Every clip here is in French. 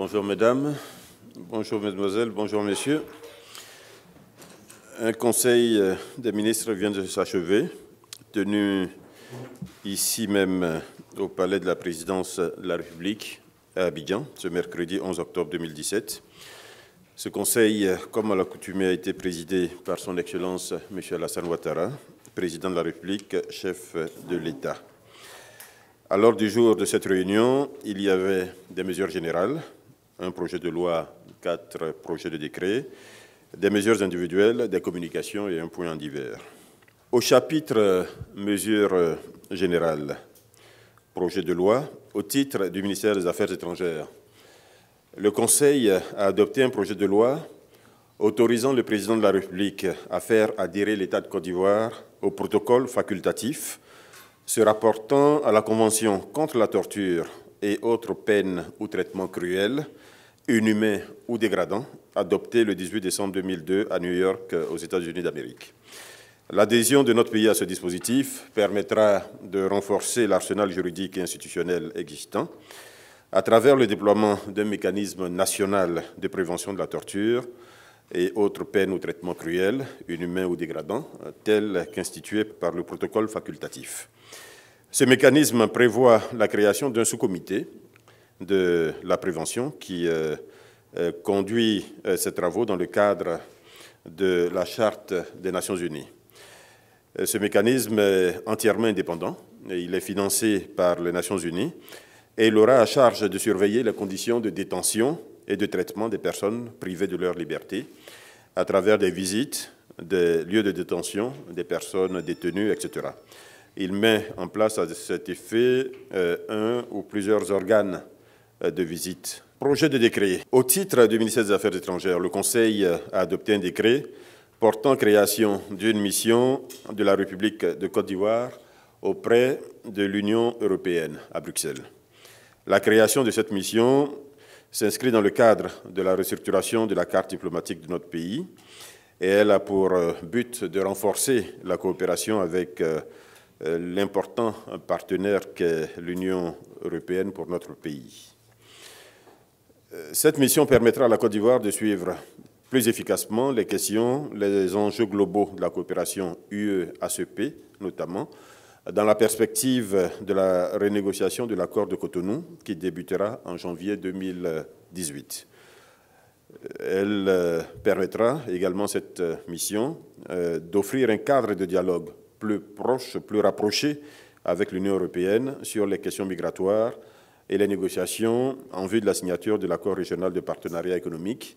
Bonjour mesdames, bonjour mesdemoiselles, bonjour messieurs. Un conseil euh, des ministres vient de s'achever, tenu ici même euh, au palais de la présidence euh, de la République à Abidjan, ce mercredi 11 octobre 2017. Ce conseil, comme à l'accoutumée, a été présidé par son Excellence M. Alassane Ouattara, président de la République, chef de l'État. À l'ordre du jour de cette réunion, il y avait des mesures générales, un projet de loi, quatre projets de décret, des mesures individuelles, des communications et un point en divers. Au chapitre mesures générales, projet de loi, au titre du ministère des Affaires étrangères, le Conseil a adopté un projet de loi autorisant le président de la République à faire adhérer l'État de Côte d'Ivoire au protocole facultatif se rapportant à la Convention contre la torture et autres peines ou traitements cruels, inhumains ou dégradants, adopté le 18 décembre 2002 à New York, euh, aux États-Unis d'Amérique. L'adhésion de notre pays à ce dispositif permettra de renforcer l'arsenal juridique et institutionnel existant à travers le déploiement d'un mécanisme national de prévention de la torture et autres peines ou traitements cruels, inhumains ou dégradants, euh, tels qu'institués par le protocole facultatif. Ce mécanisme prévoit la création d'un sous-comité de la prévention qui euh, euh, conduit ses euh, travaux dans le cadre de la Charte des Nations Unies. Ce mécanisme est entièrement indépendant il est financé par les Nations Unies et il aura à charge de surveiller les conditions de détention et de traitement des personnes privées de leur liberté à travers des visites des lieux de détention des personnes détenues, etc. Il met en place à cet effet euh, un ou plusieurs organes euh, de visite. Projet de décret. Au titre du ministère des Affaires étrangères, le Conseil a adopté un décret portant création d'une mission de la République de Côte d'Ivoire auprès de l'Union européenne à Bruxelles. La création de cette mission s'inscrit dans le cadre de la restructuration de la carte diplomatique de notre pays et elle a pour euh, but de renforcer la coopération avec euh, l'important partenaire qu'est l'Union européenne pour notre pays. Euh, cette mission permettra à la Côte d'Ivoire de suivre plus efficacement les questions, les enjeux globaux de la coopération UE-ACP notamment, dans la perspective de la renégociation de l'accord de Cotonou qui débutera en janvier 2018. Elle euh, permettra également cette mission d'offrir un cadre de dialogue plus proche, plus rapprochée avec l'Union européenne sur les questions migratoires et les négociations en vue de la signature de l'accord régional de partenariat économique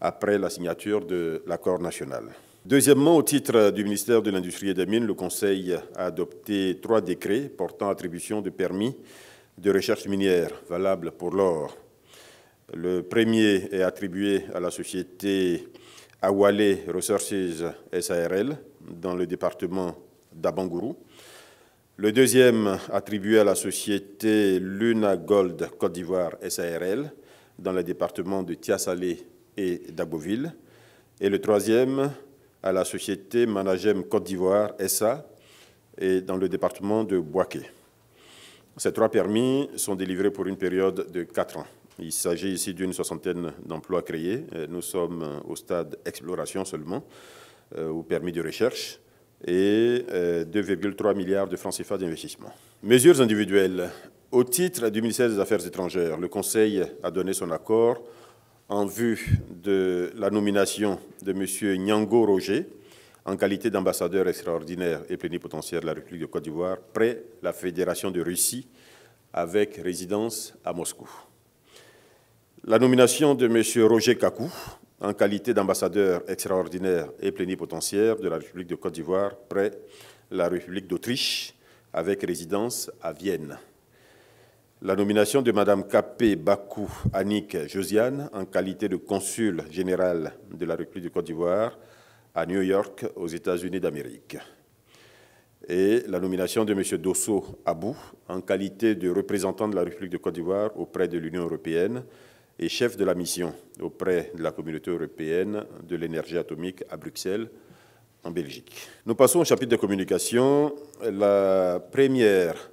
après la signature de l'accord national. Deuxièmement, au titre du ministère de l'Industrie et des Mines, le Conseil a adopté trois décrets portant attribution de permis de recherche minière valables pour l'or. Le premier est attribué à la société Awale Resources SARL dans le département d'Abangourou. Le deuxième attribué à la société Luna Gold Côte d'Ivoire SARL dans les départements de thiasalé et d'Aboville Et le troisième à la société Managem Côte d'Ivoire SA et dans le département de Boaké. Ces trois permis sont délivrés pour une période de quatre ans. Il s'agit ici d'une soixantaine d'emplois créés. Nous sommes au stade exploration seulement, euh, au permis de recherche et 2,3 euh, milliards de francs CFA d'investissement. Mesures individuelles. Au titre du ministère des Affaires étrangères, le Conseil a donné son accord en vue de la nomination de M. Nyango Roger en qualité d'ambassadeur extraordinaire et plénipotentiaire de la République de Côte d'Ivoire près la Fédération de Russie avec résidence à Moscou. La nomination de M. Roger Kakou en qualité d'ambassadeur extraordinaire et plénipotentiaire de la République de Côte d'Ivoire près la République d'Autriche, avec résidence à Vienne. La nomination de Mme Capé Bakou Annick Josiane en qualité de consul général de la République de Côte d'Ivoire à New York, aux États-Unis d'Amérique. Et la nomination de M. Dosso Abou en qualité de représentant de la République de Côte d'Ivoire auprès de l'Union européenne et chef de la mission auprès de la communauté européenne de l'énergie atomique à Bruxelles, en Belgique. Nous passons au chapitre de communication. La première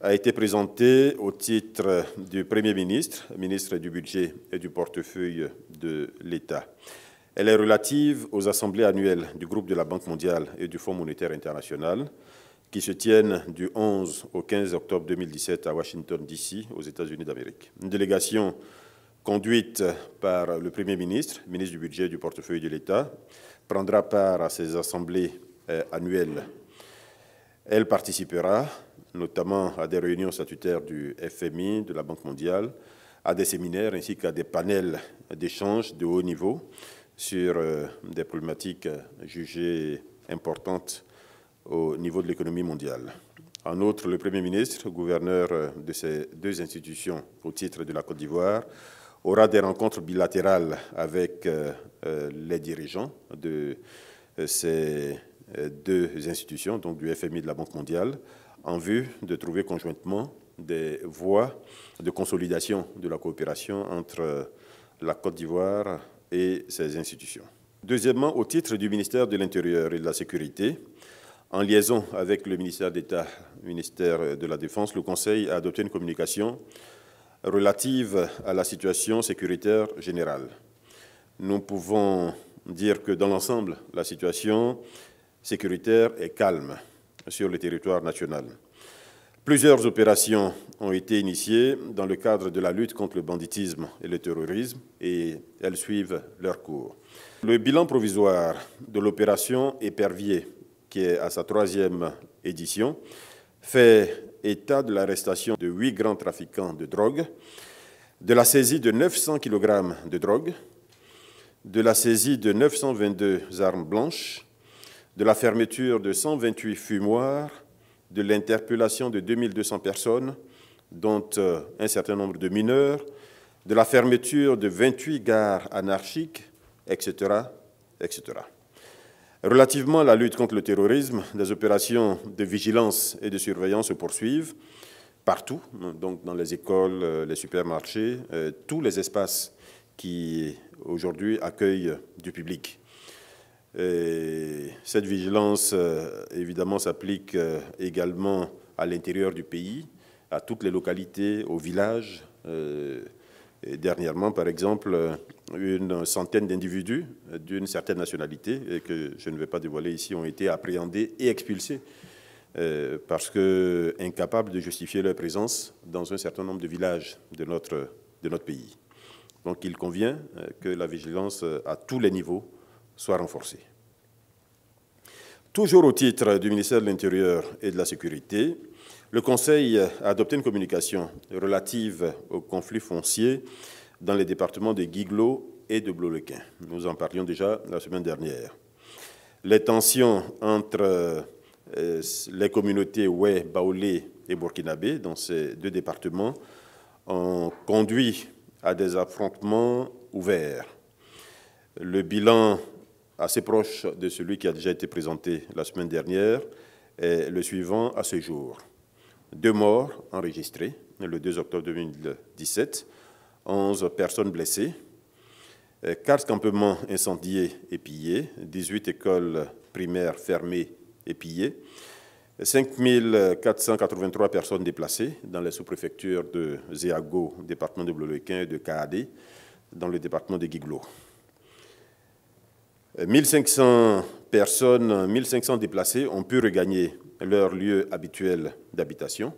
a été présentée au titre du Premier ministre, ministre du Budget et du portefeuille de l'État. Elle est relative aux assemblées annuelles du groupe de la Banque mondiale et du Fonds monétaire international, qui se tiennent du 11 au 15 octobre 2017 à Washington, D.C., aux États-Unis d'Amérique. Une délégation conduite par le Premier ministre, ministre du Budget et du portefeuille de l'État, prendra part à ces assemblées euh, annuelles. Elle participera notamment à des réunions statutaires du FMI, de la Banque mondiale, à des séminaires ainsi qu'à des panels d'échanges de haut niveau sur euh, des problématiques jugées importantes au niveau de l'économie mondiale. En outre, le Premier ministre, gouverneur de ces deux institutions au titre de la Côte d'Ivoire, aura des rencontres bilatérales avec euh, euh, les dirigeants de euh, ces deux institutions, donc du FMI et de la Banque mondiale, en vue de trouver conjointement des voies de consolidation de la coopération entre la Côte d'Ivoire et ces institutions. Deuxièmement, au titre du ministère de l'Intérieur et de la Sécurité, en liaison avec le ministère d'État, ministère de la Défense, le Conseil a adopté une communication relative à la situation sécuritaire générale. Nous pouvons dire que dans l'ensemble, la situation sécuritaire est calme sur le territoire national. Plusieurs opérations ont été initiées dans le cadre de la lutte contre le banditisme et le terrorisme et elles suivent leur cours. Le bilan provisoire de l'opération Épervier qui est à sa troisième édition, fait état de l'arrestation de huit grands trafiquants de drogue, de la saisie de 900 kg de drogue, de la saisie de 922 armes blanches, de la fermeture de 128 fumoirs, de l'interpellation de 2200 personnes, dont euh, un certain nombre de mineurs, de la fermeture de 28 gares anarchiques, etc. etc. Relativement à la lutte contre le terrorisme, des opérations de vigilance et de surveillance se poursuivent partout, donc dans les écoles, euh, les supermarchés, euh, tous les espaces qui aujourd'hui accueillent du public. cette vigilance, euh, évidemment, s'applique également à l'intérieur du pays, à toutes les localités, aux villages dernièrement, par exemple, une centaine d'individus d'une certaine nationalité, que je ne vais pas dévoiler ici, ont été appréhendés et expulsés euh, parce que incapables de justifier leur présence dans un certain nombre de villages de notre, de notre pays. Donc il convient euh, que la vigilance euh, à tous les niveaux soit renforcée. Toujours au titre du ministère de l'Intérieur et de la Sécurité, le Conseil a adopté une communication relative aux conflits fonciers dans les départements de Guiglo et de Blolequin. Nous en parlions déjà la semaine dernière. Les tensions entre euh, les communautés Oué, Baoulé et Burkinabé dans ces deux départements ont conduit à des affrontements ouverts. Le bilan assez proche de celui qui a déjà été présenté la semaine dernière est le suivant à ce jour deux morts enregistrées le 2 octobre 2017, 11 personnes blessées, 4 euh, campements incendiés et pillés, 18 écoles primaires fermées et pillées, 5483 personnes déplacées dans les sous-préfectures de Zéago, département de Bloloquin, et de Kaadé, dans le département de Guiglo. 1500 personnes, 1500 déplacés ont pu regagner leur lieu habituel d'habitation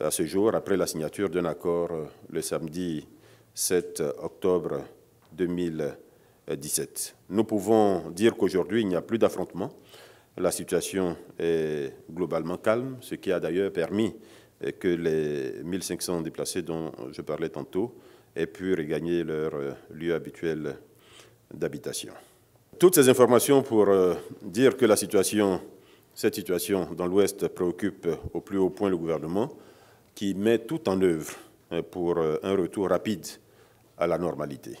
à ce jour, après la signature d'un accord euh, le samedi 7 octobre 2017. Nous pouvons dire qu'aujourd'hui, il n'y a plus d'affrontement. La situation est globalement calme, ce qui a d'ailleurs permis euh, que les 1500 déplacés dont je parlais tantôt aient pu regagner leur euh, lieu habituel d'habitation. Toutes ces informations pour euh, dire que la situation, cette situation dans l'Ouest préoccupe euh, au plus haut point le gouvernement, qui met tout en œuvre hein, pour euh, un retour rapide à la normalité.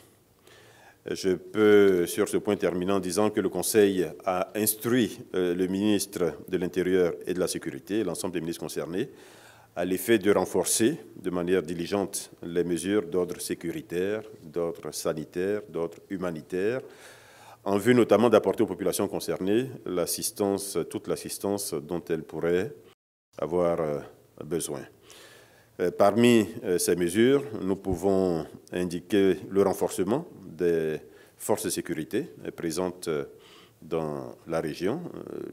Je peux, sur ce point, terminant, en disant que le Conseil a instruit le ministre de l'Intérieur et de la Sécurité, l'ensemble des ministres concernés, à l'effet de renforcer de manière diligente les mesures d'ordre sécuritaire, d'ordre sanitaire, d'ordre humanitaire, en vue notamment d'apporter aux populations concernées l'assistance, toute l'assistance dont elles pourraient avoir euh, besoin. Euh, parmi euh, ces mesures, nous pouvons indiquer le renforcement des forces de sécurité présentes dans la région.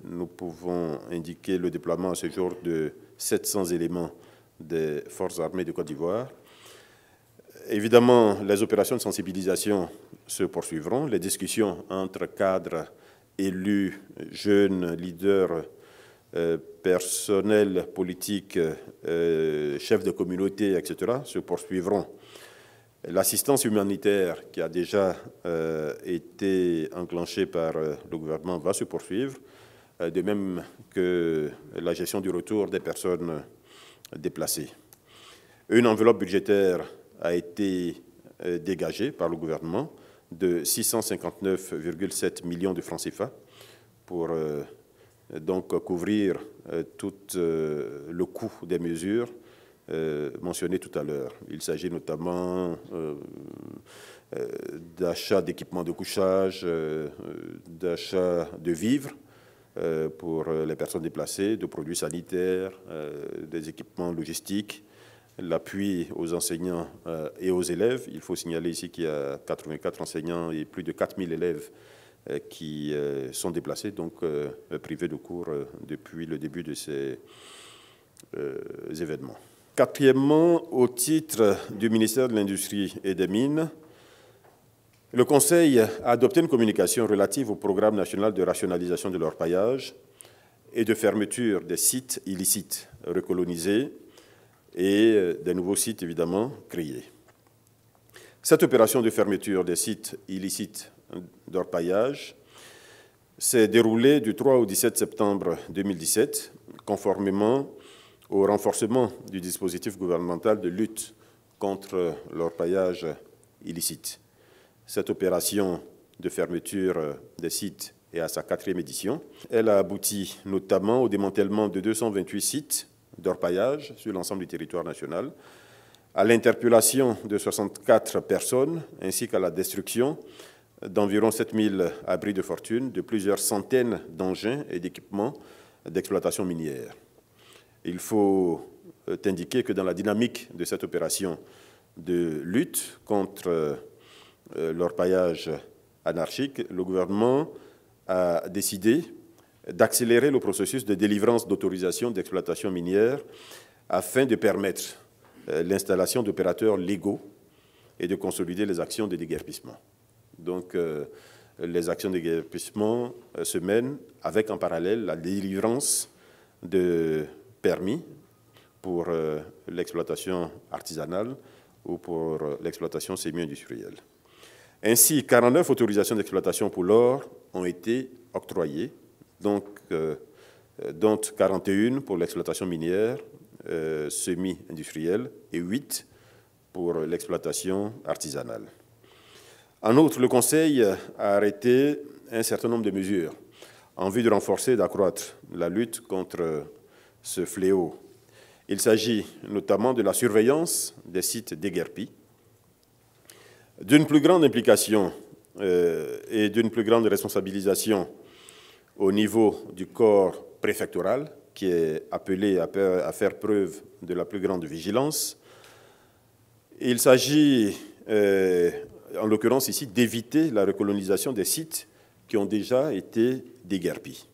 Nous pouvons indiquer le déploiement à ce jour de 700 éléments des forces armées de Côte d'Ivoire, Évidemment, les opérations de sensibilisation se poursuivront. Les discussions entre cadres, élus, jeunes, leaders, euh, personnels politiques, euh, chefs de communauté, etc., se poursuivront. L'assistance humanitaire qui a déjà euh, été enclenchée par le gouvernement va se poursuivre, de même que la gestion du retour des personnes déplacées. Une enveloppe budgétaire a été euh, dégagé par le gouvernement de 659,7 millions de francs CFA pour euh, donc couvrir euh, tout le coût des mesures mentionnées tout à l'heure. Il s'agit notamment d'achat d'équipements de couchage, d'achat de vivres pour les personnes déplacées, de produits sanitaires, des équipements logistiques, l'appui aux enseignants euh, et aux élèves. Il faut signaler ici qu'il y a 84 enseignants et plus de 4000 élèves euh, qui euh, sont déplacés, donc privés de cours depuis le début de ces événements. Quatrièmement, au titre du ministère de l'Industrie et des Mines, le Conseil a adopté une communication relative au programme national de rationalisation de leur paillage et de fermeture des sites illicites recolonisés et euh, des nouveaux sites évidemment créés. Cette opération de fermeture des sites illicites d'orpaillage s'est déroulée du 3 au 17 septembre 2017, conformément au renforcement du dispositif gouvernemental de lutte contre l'orpaillage illicite. Cette opération de fermeture des sites est à sa quatrième édition. Elle a abouti notamment au démantèlement de 228 sites d'orpaillage sur l'ensemble du territoire national, à l'interpellation de 64 personnes, ainsi qu'à la destruction d'environ 7000 abris de fortune, de plusieurs centaines d'engins et d'équipements d'exploitation minière. Il faut euh, indiquer que dans la dynamique de cette opération de lutte contre euh, l'orpaillage anarchique, le gouvernement a décidé, d'accélérer le processus de délivrance d'autorisation d'exploitation minière afin de permettre euh, l'installation d'opérateurs légaux et de consolider les actions de déguerpissement. Donc, euh, les actions de déguerpissement euh, se mènent avec en parallèle la délivrance de permis pour l'exploitation artisanale ou pour l'exploitation semi-industrielle. Ainsi, 49 autorisations d'exploitation pour l'or ont été octroyées donc, euh, dont 41 pour l'exploitation minière euh, semi-industrielle et 8 pour l'exploitation artisanale. En outre, le Conseil a arrêté un certain nombre de mesures en vue de renforcer et d'accroître la lutte contre ce fléau. Il s'agit notamment de la surveillance des sites déguerpis, d'une plus grande implication euh, et d'une plus grande responsabilisation au niveau du corps préfectoral, qui est appelé à faire preuve de la plus grande vigilance. Il s'agit, euh, en l'occurrence ici, d'éviter la recolonisation des sites qui ont déjà été déguerpis.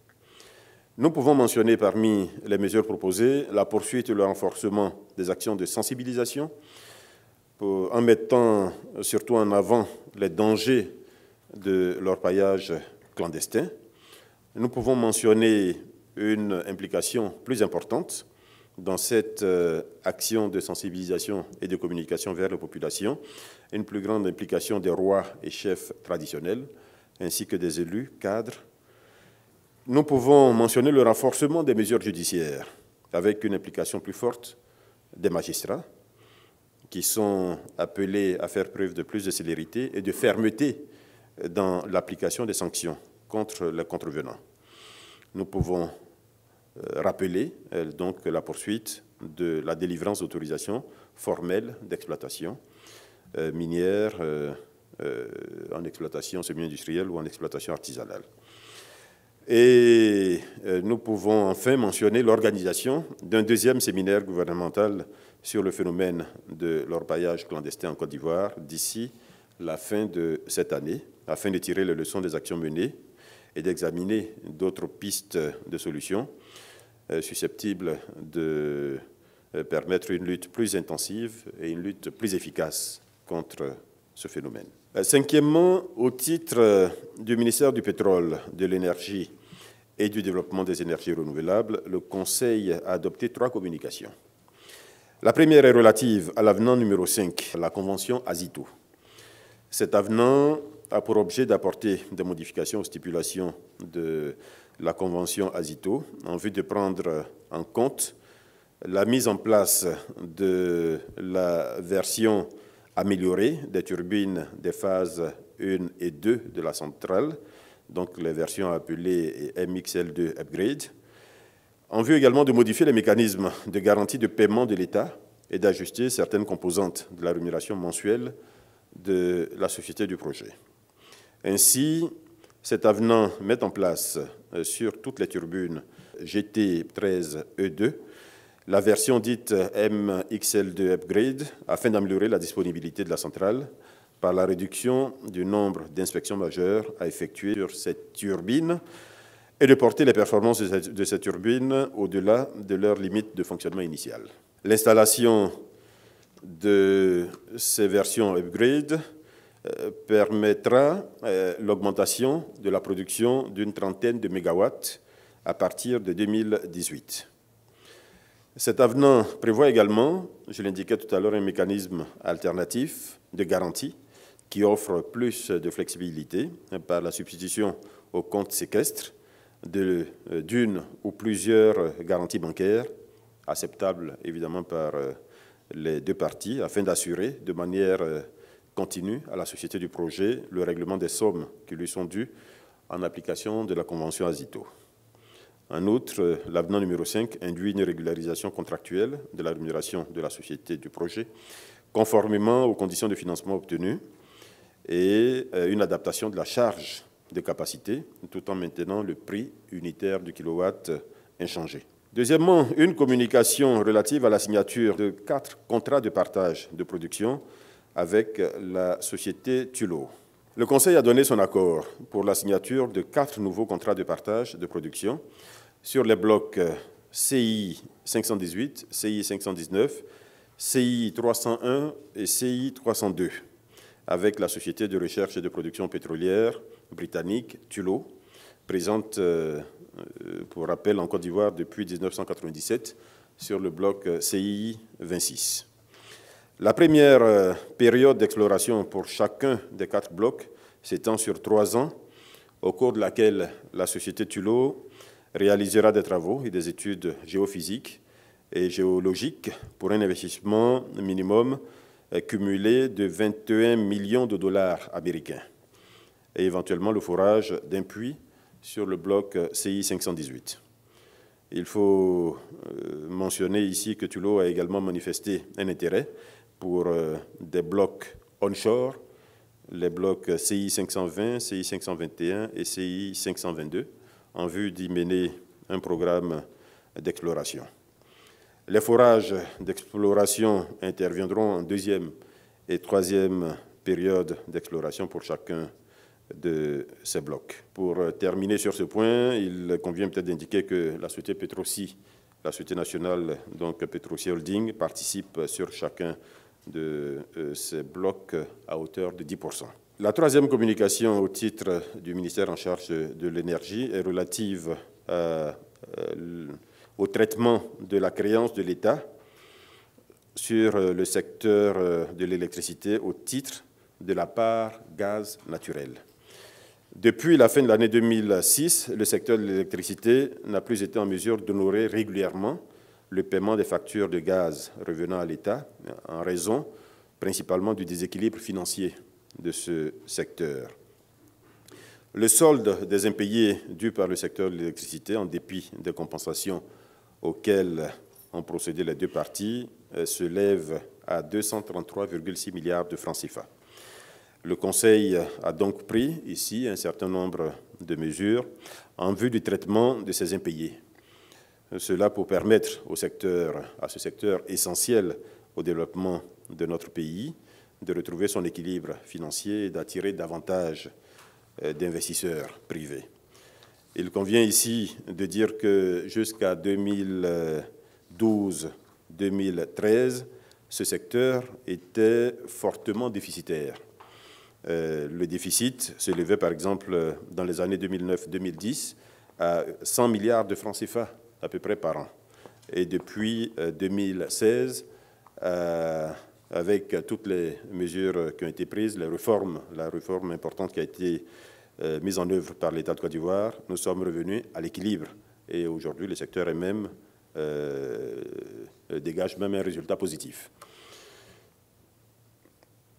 Nous pouvons mentionner parmi les mesures proposées la poursuite et le renforcement des actions de sensibilisation, en mettant surtout en avant les dangers de leur paillage clandestin, nous pouvons mentionner une implication plus importante dans cette euh, action de sensibilisation et de communication vers la population, une plus grande implication des rois et chefs traditionnels, ainsi que des élus, cadres. Nous pouvons mentionner le renforcement des mesures judiciaires, avec une implication plus forte des magistrats, qui sont appelés à faire preuve de plus de célérité et de fermeté dans l'application des sanctions contre les contrevenants. Nous pouvons euh, rappeler euh, donc la poursuite de la délivrance d'autorisation formelle d'exploitation euh, minière en exploitation semi-industrielle ou en exploitation artisanale. Et nous pouvons enfin mentionner l'organisation d'un deuxième séminaire gouvernemental sur le phénomène de l'orpaillage clandestin en Côte d'Ivoire d'ici la fin de cette année, afin de tirer les leçons des actions menées et d'examiner d'autres pistes de solutions euh, susceptibles de euh, permettre une lutte plus intensive et une lutte plus efficace contre ce phénomène. Euh, cinquièmement, au titre du ministère du Pétrole, de l'Énergie et du Développement des énergies renouvelables, le Conseil a adopté trois communications. La première est relative à l'avenant numéro 5, la Convention AziTO. Cet avenant a pour objet d'apporter des modifications aux stipulations de la Convention ASITO en vue de prendre en compte la mise en place de la version améliorée des turbines des phases 1 et 2 de la centrale, donc les versions appelées MXL2 Upgrade, en vue également de modifier les mécanismes de garantie de paiement de l'État et d'ajuster certaines composantes de la rémunération mensuelle de la société du projet. Ainsi, cet avenant met en place euh, sur toutes les turbines GT13E2 e la version dite MXL2 Upgrade afin d'améliorer la disponibilité de la centrale par la réduction du nombre d'inspections majeures à effectuer sur cette turbine et de porter les performances de cette turbine au-delà de leurs limites de fonctionnement initial. L'installation de ces versions upgrade euh, permettra euh, l'augmentation de la production d'une trentaine de mégawatts à partir de 2018. Cet avenant prévoit également, je l'indiquais tout à l'heure, un mécanisme alternatif de garantie qui offre plus de flexibilité par la substitution au compte séquestre euh, d'une ou plusieurs garanties bancaires, acceptables évidemment par les deux parties, afin d'assurer de manière continue à la société du projet le règlement des sommes qui lui sont dues en application de la Convention ASITO. En outre, l'avenant numéro 5 induit une régularisation contractuelle de la rémunération de la société du projet, conformément aux conditions de financement obtenues, et euh, une adaptation de la charge de capacité, tout en maintenant le prix unitaire du kilowatt inchangé. Deuxièmement, une communication relative à la signature de quatre contrats de partage de production avec la société Tulo. Le Conseil a donné son accord pour la signature de quatre nouveaux contrats de partage de production sur les blocs CI 518, CI 519, CI 301 et CI 302, avec la société de recherche et de production pétrolière britannique Tulo, présente, euh, euh, pour rappel, en Côte d'Ivoire depuis 1997 sur le bloc euh, CI 26. La première euh, période d'exploration pour chacun des quatre blocs s'étend sur trois ans, au cours de laquelle la société Tulot réalisera des travaux et des études géophysiques et géologiques pour un investissement minimum euh, cumulé de 21 millions de dollars américains et éventuellement le forage d'un puits sur le bloc euh, CI 518. Il faut mentionner ici que TULO a également manifesté un intérêt pour euh, des blocs onshore, les blocs CI 520, CI 521 et CI 522, en vue d'y mener un programme d'exploration. Les forages d'exploration interviendront en deuxième et troisième période d'exploration pour chacun de ces blocs. Pour euh, terminer sur ce point, il convient peut-être d'indiquer que la société Petroci, la société nationale donc Petroci Holding, participe sur chacun de euh, ces blocs à hauteur de 10%. La troisième communication au titre du ministère en charge de l'énergie est relative euh, au traitement de la créance de l'État sur euh, le secteur de l'électricité au titre de la part gaz naturel. Depuis la fin de l'année 2006, le secteur de l'électricité n'a plus été en mesure d'honorer régulièrement le paiement des factures de gaz revenant à l'État en raison principalement du déséquilibre financier de ce secteur. Le solde des impayés dus par le secteur de l'électricité, en dépit des compensations auxquelles ont procédé les deux parties, euh, se lève à 233,6 milliards de francs CFA. Le Conseil a donc pris ici un certain nombre de mesures en vue du traitement de ces impayés, cela pour permettre au secteur, à ce secteur essentiel au développement de notre pays de retrouver son équilibre financier et d'attirer davantage euh, d'investisseurs privés. Il convient ici de dire que jusqu'à 2012-2013, ce secteur était fortement déficitaire. Euh, le déficit s'élevait par exemple dans les années 2009-2010 à 100 milliards de francs CFA à peu près par an. Et depuis 2016, euh, euh, avec toutes les mesures qui ont été prises, les réformes, la réforme importante qui a été euh, mise en œuvre par l'État de Côte d'Ivoire, nous sommes revenus à l'équilibre. Et aujourd'hui, le secteur est même, dégage même un résultat positif.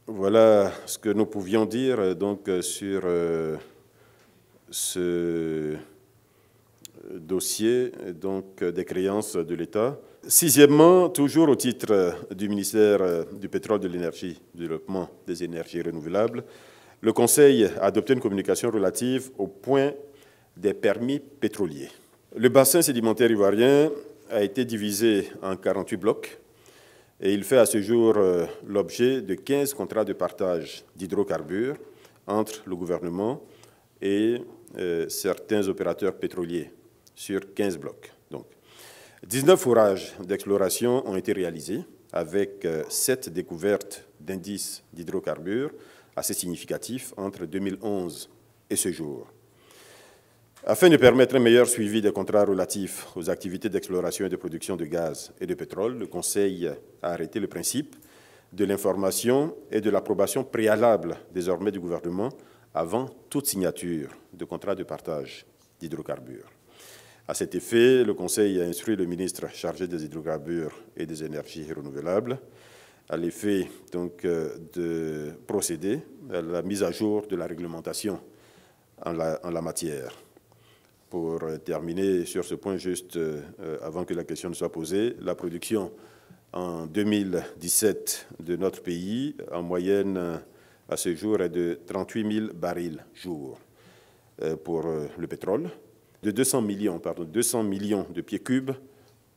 Voilà ce que nous pouvions dire donc, sur ce dossier donc, des créances de l'État. Sixièmement, toujours au titre du ministère du pétrole, de l'énergie, du développement des énergies renouvelables, le Conseil a adopté une communication relative au point des permis pétroliers. Le bassin sédimentaire ivoirien a été divisé en 48 blocs et il fait à ce jour euh, l'objet de 15 contrats de partage d'hydrocarbures entre le gouvernement et euh, certains opérateurs pétroliers sur 15 blocs. Donc, 19 ourages d'exploration ont été réalisés avec 7 euh, découvertes d'indices d'hydrocarbures assez significatifs entre 2011 et ce jour. Afin de permettre un meilleur suivi des contrats relatifs aux activités d'exploration et de production de gaz et de pétrole, le Conseil a arrêté le principe de l'information et de l'approbation préalable désormais du gouvernement avant toute signature de contrat de partage d'hydrocarbures. À cet effet, le Conseil a instruit le ministre chargé des hydrocarbures et des énergies renouvelables à l'effet donc, euh, de procéder à la mise à jour de la réglementation en la, matière. Pour euh, terminer sur ce point, juste euh, avant que la question ne soit posée, la production en 2017 de notre pays, en moyenne à ce jour, est de 38 000 barils jour pour le pétrole de 200 millions, 200 millions de pieds cubes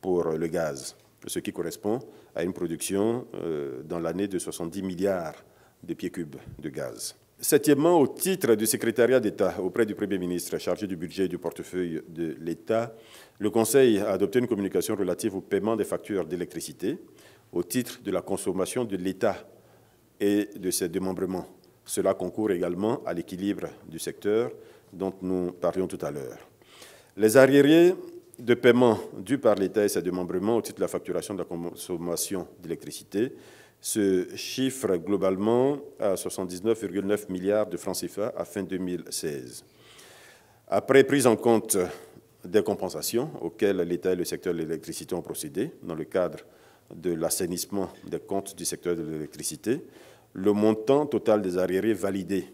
pour le gaz, ce qui correspond à une production euh, dans l'année de 70 milliards de pieds cubes de gaz. Septièmement, au titre du secrétariat d'État auprès du Premier ministre chargé du budget et du portefeuille de l'État, le Conseil a adopté une communication relative au paiement des factures d'électricité au titre de la consommation de l'État et de ses démembrements. Cela concourt également à l'équilibre du secteur dont nous parlions tout à l'heure. Les arriérés de paiement dus par l'État et ses démembrements au titre de la facturation de la consommation d'électricité se chiffrent globalement à 79,9 milliards de francs CFA à fin 2016. Après prise en compte des compensations auxquelles l'État et le secteur de l'électricité ont procédé dans le cadre de l'assainissement des comptes du secteur de l'électricité, le montant total des arriérés validés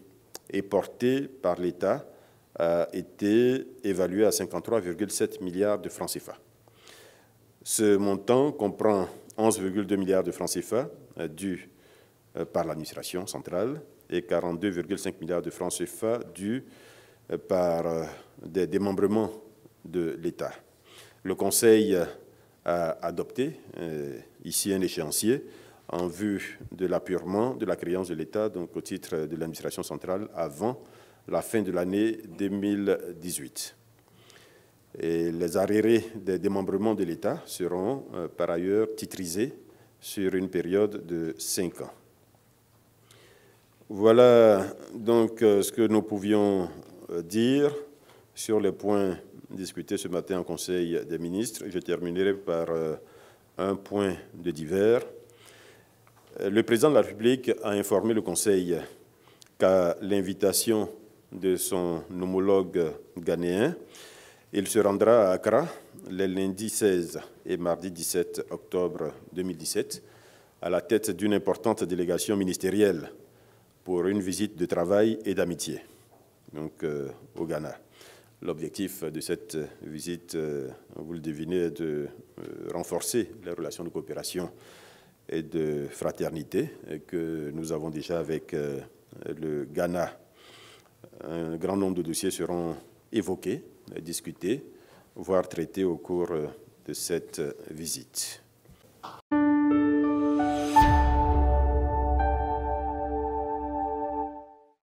et porté par l'État a été évalué à 53,7 milliards de francs CFA. Ce montant comprend 11,2 milliards de francs CFA euh, dus euh, par l'administration centrale et 42,5 milliards de francs CFA dus euh, par des démembrements de l'État. Le Conseil a adopté ici un échéancier en vue de l'appurement de la créance de l'État donc au titre de l'administration centrale avant la fin de l'année 2018. Et les arriérés des démembrements de l'État seront euh, par ailleurs titrisés sur une période de cinq ans. Voilà donc euh, ce que nous pouvions euh, dire sur les points discutés ce matin en Conseil des ministres. Je terminerai par un point de divers. Le président de la République a informé le Conseil qu'à l'invitation de son homologue ghanéen. Il se rendra à Accra les lundis 16 et mardi 17 octobre 2017 à la tête d'une importante délégation ministérielle pour une visite de travail et d'amitié donc, euh, au Ghana. L'objectif de cette visite, euh, vous le devinez, est de euh, renforcer les relations de coopération et de fraternité que nous avons déjà avec le Ghana un grand nombre de dossiers seront évoqués, discutés, voire traités au cours de cette visite.